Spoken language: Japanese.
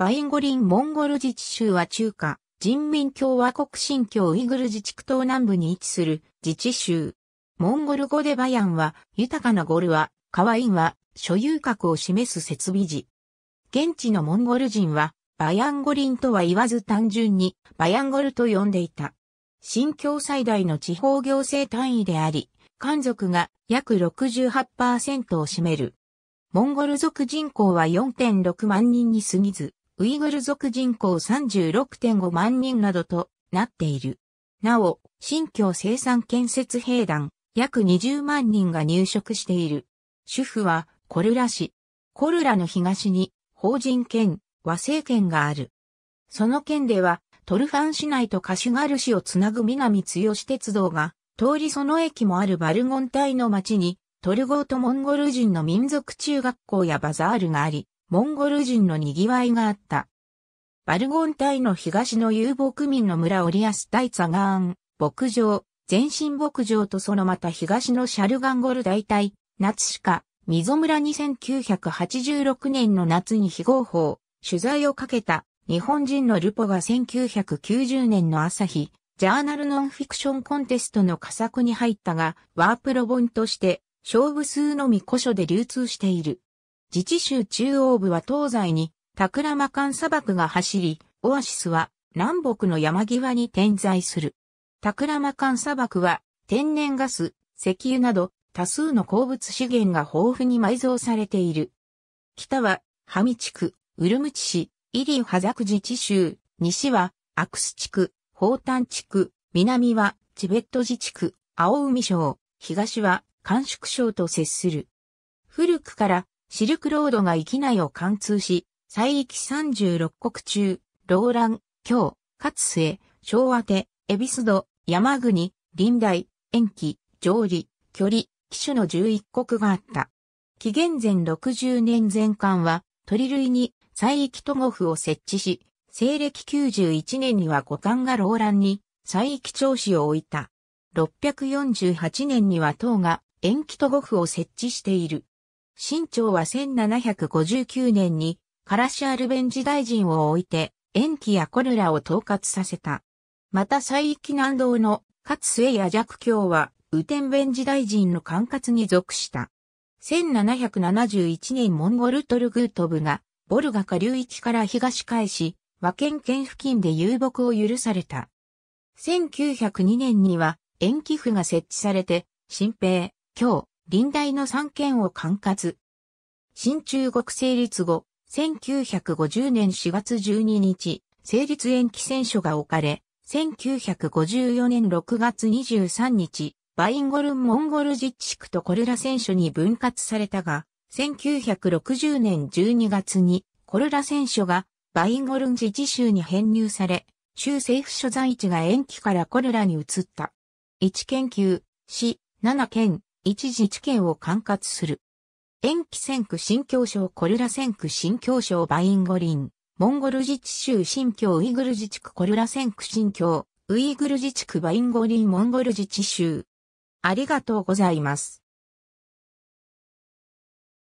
バインゴリン・モンゴル自治州は中華、人民共和国新疆ウイグル自治区東南部に位置する自治州。モンゴル語でバヤンは、豊かなゴルは、カワインは、所有格を示す設備時。現地のモンゴル人は、バヤンゴリンとは言わず単純に、バヤンゴルと呼んでいた。新疆最大の地方行政単位であり、漢族が約68%を占める。モンゴル族人口は4.6万人に過ぎず、ウイグル族人口36.5万人などとなっている。なお、新疆生産建設兵団、約20万人が入植している。主婦はコルラ市。コルラの東に法人県、和製県がある。その県ではトルファン市内とカシュガル市をつなぐ南強鉄道が通りその駅もあるバルゴン隊の町にトルゴートモンゴル人の民族中学校やバザールがあり、モンゴル人の賑わいがあった。バルゴン隊の東の遊牧民の村オリアス大ツァガーン、牧場、全身牧場とそのまた東のシャルガンゴル大隊、夏しか、溝村2 9 8 6年の夏に非合法、取材をかけた日本人のルポが1990年の朝日、ジャーナルノンフィクションコンテストの佳作に入ったが、ワープロ本として、勝負数のみ古書で流通している。自治州中央部は東西にタクラマカン砂漠が走り、オアシスは南北の山際に点在する。タクラマカン砂漠は天然ガス、石油など多数の鉱物資源が豊富に埋蔵されている。北はハミ地区、ウルムチ市、イリーハザク自治州、西はアクス地区、ホータン地区、南はチベット自治区、青海省、東は甘粛省と接する。古くからシルクロードが域内を貫通し、西域36国中、ローラン、京、勝末、昭和手、エビスド、山国、臨大、延期、上里、距離、騎手の11国があった。紀元前60年前間は、鳥類に西域都護府を設置し、西暦91年には五冠がローランに西域長子を置いた。648年には唐が延期都護府を設置している。新朝は1759年に、カラシアルベンジ大臣を置いて、延期やコルラを統括させた。また西域南道の勝末や弱教は、雨天ンジ大臣の管轄に属した。1771年モンゴルトルグート部が、ボルガカ流域から東返し、和県県付近で遊牧を許された。1902年には、延期府が設置されて、新兵、京、臨大の三県を管轄。新中国成立後、1950年4月12日、成立延期選書が置かれ、1954年6月23日、バインゴルン・モンゴル自治区とコルラ選書に分割されたが、1960年12月にコルラ選書がバインゴルン自治州に編入され、州政府所在地が延期からコルラに移った。1県級、市、7県、一自治権を管轄する。延期戦区新京省コルラ戦区新京省バインゴリン、モンゴル自治州新京ウイグル自治区コルラ戦区新京ウイグル自治区バインゴリンモンゴル自治州。ありがとうございます。